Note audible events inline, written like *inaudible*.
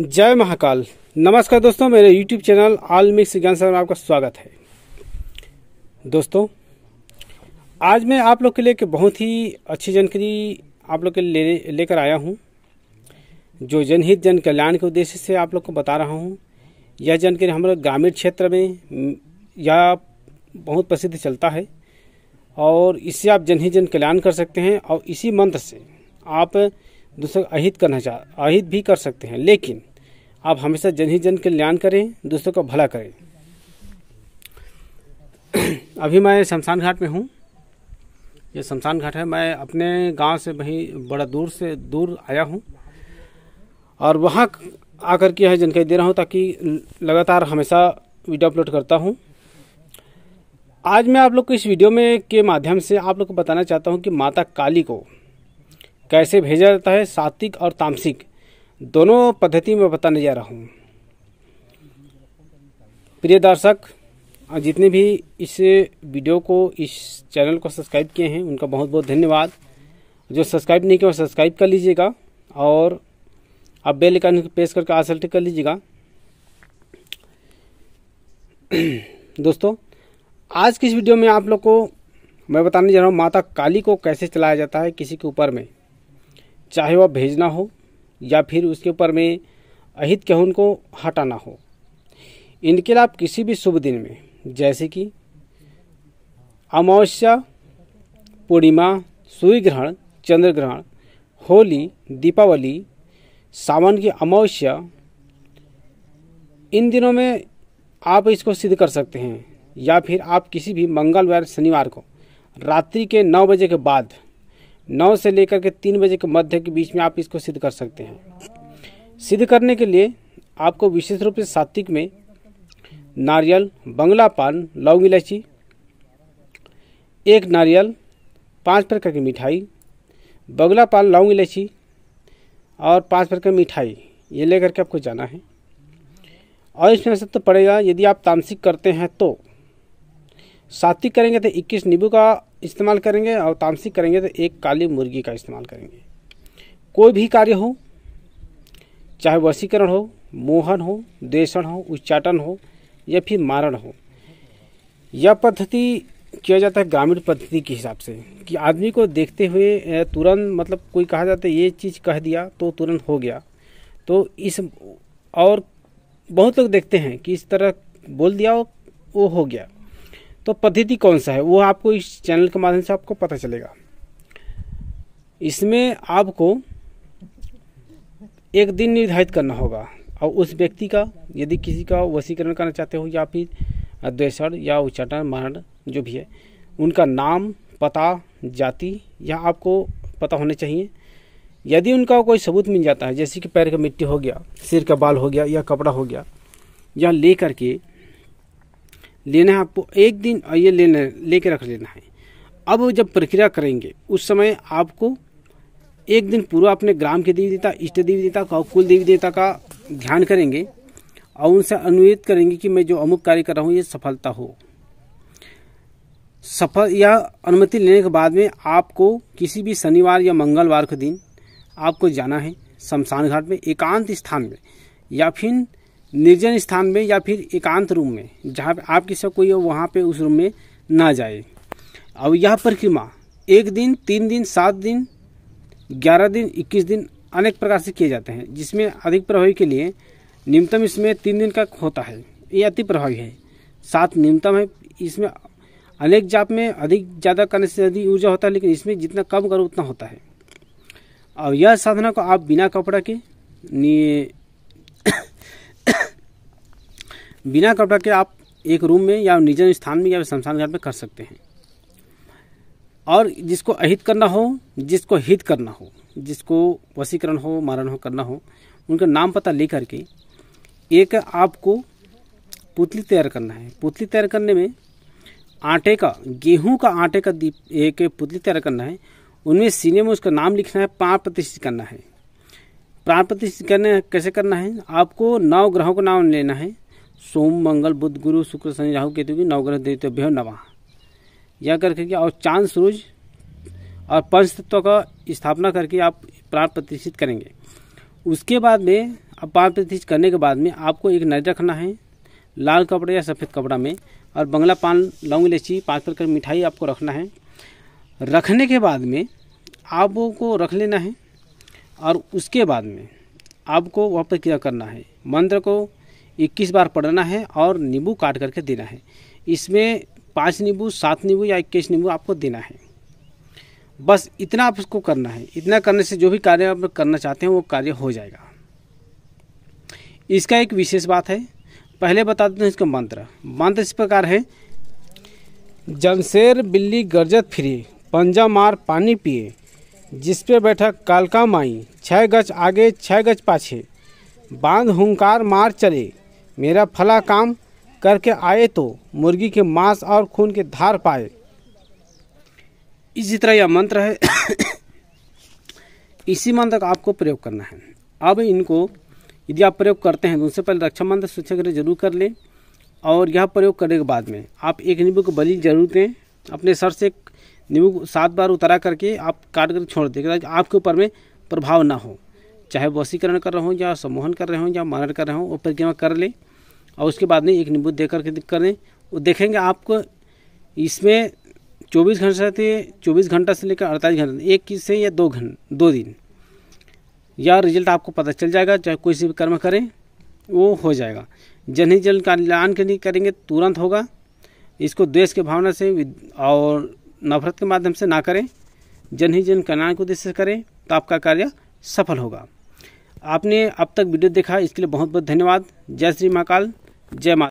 जय महाकाल नमस्कार दोस्तों मेरे YouTube चैनल आल मिक्स ज्ञान सर में आपका स्वागत है दोस्तों आज मैं आप लोग के लिए बहुत ही अच्छी जानकारी आप लोग के लिए लेकर आया हूँ जो जनहित जन कल्याण के उद्देश्य से आप लोग को बता रहा हूँ यह जानकारी हमारे ग्रामीण क्षेत्र में यह बहुत प्रसिद्ध चलता है और इससे आप जनहित जन कल्याण कर सकते हैं और इसी मंत्र से आप दूसरे अहित करना चाह अहित भी कर सकते हैं लेकिन आप हमेशा जन ही जन कल्याण करें दूसरों का भला करें *clears throat* अभी मैं शमशान घाट में हूँ ये शमशान घाट है मैं अपने गांव से वहीं बड़ा दूर से दूर आया हूँ और वहाँ आकर के यह जानकारी दे रहा हूँ ताकि लगातार हमेशा वीडियो अपलोड करता हूँ आज मैं आप लोग को इस वीडियो में के माध्यम से आप लोग को बताना चाहता हूँ कि माता काली को कैसे भेजा जाता है सात्विक और तामसिक दोनों पद्धति में बताने जा रहा हूँ प्रिय दर्शक जितने भी इस वीडियो को इस चैनल को सब्सक्राइब किए हैं उनका बहुत बहुत धन्यवाद जो सब्सक्राइब नहीं किया वो सब्सक्राइब कर लीजिएगा और आप बेल आइकन प्रेस करके आसल्ट कर लीजिएगा *clears throat* दोस्तों आज की इस वीडियो में आप लोग को मैं बताने जा रहा हूँ माता काली को कैसे चलाया जाता है किसी के ऊपर में चाहे वह भेजना हो या फिर उसके ऊपर में अहित के उनको हटाना हो इनकलाब किसी भी शुभ दिन में जैसे कि अमावस्या पूर्णिमा सूर्य ग्रहण चंद्र ग्रहण होली दीपावली सावन की अमावस्या इन दिनों में आप इसको सिद्ध कर सकते हैं या फिर आप किसी भी मंगलवार शनिवार को रात्रि के नौ बजे के बाद नौ से लेकर के तीन बजे के मध्य के बीच में आप इसको सिद्ध कर सकते हैं सिद्ध करने के लिए आपको विशेष रूप से सात्विक में नारियल बंगला पान लौंग इलायची एक नारियल पांच प्रकार की मिठाई बंगला पान लौंग इलायची और पांच प्रकार की मिठाई ये लेकर के आपको जाना है और इसमें सब तो पड़ेगा यदि आप तामसिक करते हैं तो सात्विक करेंगे तो 21 नींबू का इस्तेमाल करेंगे और तामसिक करेंगे तो एक काली मुर्गी का इस्तेमाल करेंगे कोई भी कार्य हो चाहे वशीकरण हो मोहन हो देशण हो उच्चाटन हो या फिर मारण हो यह पद्धति किया जाता है ग्रामीण पद्धति के हिसाब से कि आदमी को देखते हुए तुरंत मतलब कोई कहा जाता है ये चीज़ कह दिया तो तुरंत हो गया तो इस और बहुत लोग देखते हैं कि इस तरह बोल दिया वो हो गया तो पद्धति कौन सा है वो आपको इस चैनल के माध्यम से आपको पता चलेगा इसमें आपको एक दिन निर्धारित करना होगा और उस व्यक्ति का यदि किसी का वसीकरण करना चाहते हो या फिर द्वेषण या उच्चाटन मरण जो भी है उनका नाम पता जाति यह आपको पता होने चाहिए यदि उनका कोई सबूत मिल जाता है जैसे कि पैर का मिट्टी हो गया सिर का बाल हो गया या कपड़ा हो गया यह ले करके लेना है आपको एक दिन और ये लेना लेके रख लेना है अब जब प्रक्रिया करेंगे उस समय आपको एक दिन पूरा अपने ग्राम के देवी देवता इष्ट देवी देवता का कुल देवी देवता का ध्यान करेंगे और उनसे अनुरोध करेंगे कि मैं जो अमुक कार्य कर रहा हूँ ये सफलता हो सफल या अनुमति लेने के बाद में आपको किसी भी शनिवार या मंगलवार के दिन आपको जाना है शमशान घाट में एकांत स्थान में या फिर निर्जन स्थान में या फिर एकांत रूम में जहाँ पे आप किसी कोई हो वहाँ पे उस रूम में ना जाए और यह परिक्रमा एक दिन तीन दिन सात दिन ग्यारह दिन इक्कीस दिन अनेक प्रकार से किए जाते हैं जिसमें अधिक प्रभावी के लिए न्यूनतम इसमें तीन दिन का होता है ये अति प्रभावी है सात न्यूनतम है इसमें अनेक जाप में अधिक ज़्यादा करने से अधिक ऊर्जा होता है लेकिन इसमें जितना कम करो उतना होता है और यह साधना को आप बिना कपड़ा के बिना कपड़ा के आप एक रूम में या निजन स्थान में या शमशान घाट में कर सकते हैं और जिसको अहित करना हो जिसको हित करना हो जिसको वसीकरण हो मारण हो करना हो उनका नाम पता ले करके एक आपको पुतली तैयार करना है पुतली तैयार करने में आटे का गेहूं का आटे का दीप एक पुतली तैयार करना है उनमें सीने में उसका नाम लिखना है प्राण प्रतिष्ठित करना है प्राण प्रतिष्ठित करने कैसे करना है आपको नौ ग्रहों का नाम लेना है सोम मंगल बुध गुरु शुक्र शनि राहु केतु की नवग्रह देवतेभ्यो नवा यह करके कि और चांद सूरज और पंच तत्व का स्थापना करके आप प्राण प्रतिष्ठित करेंगे उसके बाद में अब प्राण प्रतिष्ठित करने के बाद में आपको एक नज रखना है लाल कपड़े या सफ़ेद कपड़ा में और बंगला पान लौंग इलायची पाँच प्रकार मिठाई आपको रखना है रखने के बाद में आपको रख लेना है और उसके बाद में आपको वह प्रक्रिया करना है मंत्र को इक्कीस बार पड़ना है और नींबू काट करके देना है इसमें पाँच नींबू सात नींबू या इक्कीस नींबू आपको देना है बस इतना आप उसको करना है इतना करने से जो भी कार्य आप करना चाहते हैं वो कार्य हो जाएगा इसका एक विशेष बात है पहले बता देते हैं इसका मंत्र मंत्र इस प्रकार है जनशेर बिल्ली गर्जत फिरे पंजा मार पानी पिए जिस पे बैठा कालका माई छः गज आगे छः गज पाछे बांध हुंकार मार चले मेरा फला काम करके आए तो मुर्गी के मांस और खून के धार पाए इसी तरह यह मंत्र है *coughs* इसी मंत्र का आपको प्रयोग करना है अब इनको यदि आप प्रयोग करते हैं तो उससे पहले रक्षा मंत्र स्वच्छाग्रह जरूर कर लें और यह प्रयोग करने के बाद में आप एक नींबू को बलि जरूर दें अपने सर से नींबू सात बार उतारा करके आप काट कर छोड़ दें ताकि आपके ऊपर में प्रभाव ना हो चाहे वसीकरण कर रहे हों या सम्मोहन कर रहे हों या मानन कर रहे हों वो परिक्रमा कर लें और उसके बाद में एक नींबू दे कर करें वो देखेंगे आपको इसमें 24 घंटे से 24 घंटा से लेकर 48 घंटा एक किस से या दो घंटे दो दिन या रिजल्ट आपको पता चल जाएगा चाहे कोई से भी कर्म करें वो हो जाएगा जनहित जन का ऐलान के लिए करेंगे तुरंत होगा इसको द्वेष के भावना से और नफरत के माध्यम से ना करें जनहित जन कल्याण के उद्देश्य से करें तो आपका कार्य सफल होगा आपने अब तक वीडियो देखा इसके लिए बहुत बहुत धन्यवाद जय श्री महाकाल जय माता